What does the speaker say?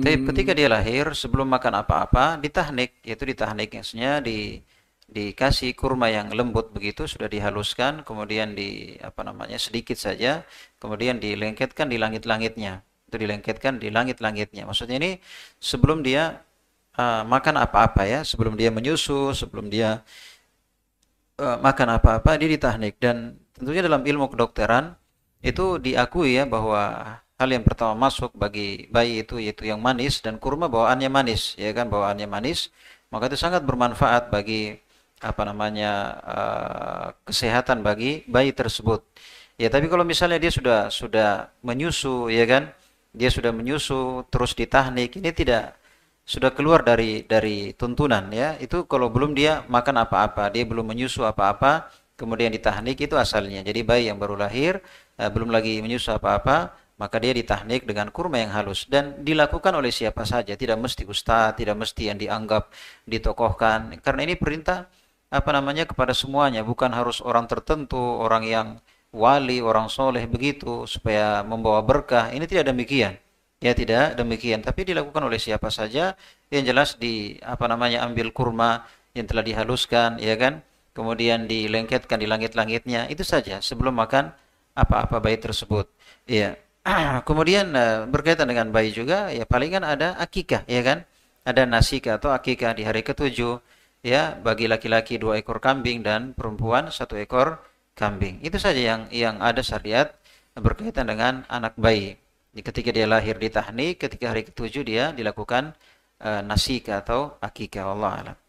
Tapi ketika dia lahir sebelum makan apa-apa ditahnik, yaitu ditahnik maksudnya di dikasih kurma yang lembut begitu sudah dihaluskan kemudian di apa namanya sedikit saja kemudian dilengketkan di langit-langitnya itu dilengketkan di langit-langitnya maksudnya ini sebelum dia uh, makan apa-apa ya sebelum dia menyusu sebelum dia uh, makan apa-apa dia ditahnik dan tentunya dalam ilmu kedokteran itu diakui ya bahwa hal yang pertama masuk bagi bayi itu yaitu yang manis dan kurma bawaannya manis ya kan bawaannya manis maka itu sangat bermanfaat bagi apa namanya uh, kesehatan bagi bayi tersebut ya tapi kalau misalnya dia sudah sudah menyusu ya kan dia sudah menyusu terus ditahnik ini tidak sudah keluar dari dari tuntunan ya itu kalau belum dia makan apa-apa dia belum menyusu apa-apa kemudian ditahnik itu asalnya jadi bayi yang baru lahir Eh, belum lagi menyusah apa-apa, maka dia ditahnik dengan kurma yang halus dan dilakukan oleh siapa saja, tidak mesti ustaz, tidak mesti yang dianggap ditokohkan. Karena ini perintah apa namanya kepada semuanya, bukan harus orang tertentu, orang yang wali, orang soleh begitu supaya membawa berkah. Ini tidak demikian. Ya tidak demikian, tapi dilakukan oleh siapa saja yang jelas di apa namanya ambil kurma yang telah dihaluskan, ya kan? Kemudian dilengketkan di langit-langitnya itu saja sebelum makan apa-apa bayi tersebut. Iya. Kemudian eh, berkaitan dengan bayi juga, ya paling kan ada akikah, ya kan? Ada nasika atau akikah di hari ketujuh, ya bagi laki-laki dua ekor kambing dan perempuan satu ekor kambing. Itu saja yang yang ada syariat berkaitan dengan anak bayi. Ketika dia lahir di tahni, ketika hari ketujuh dia dilakukan uh, eh, nasika atau akikah Allah alam.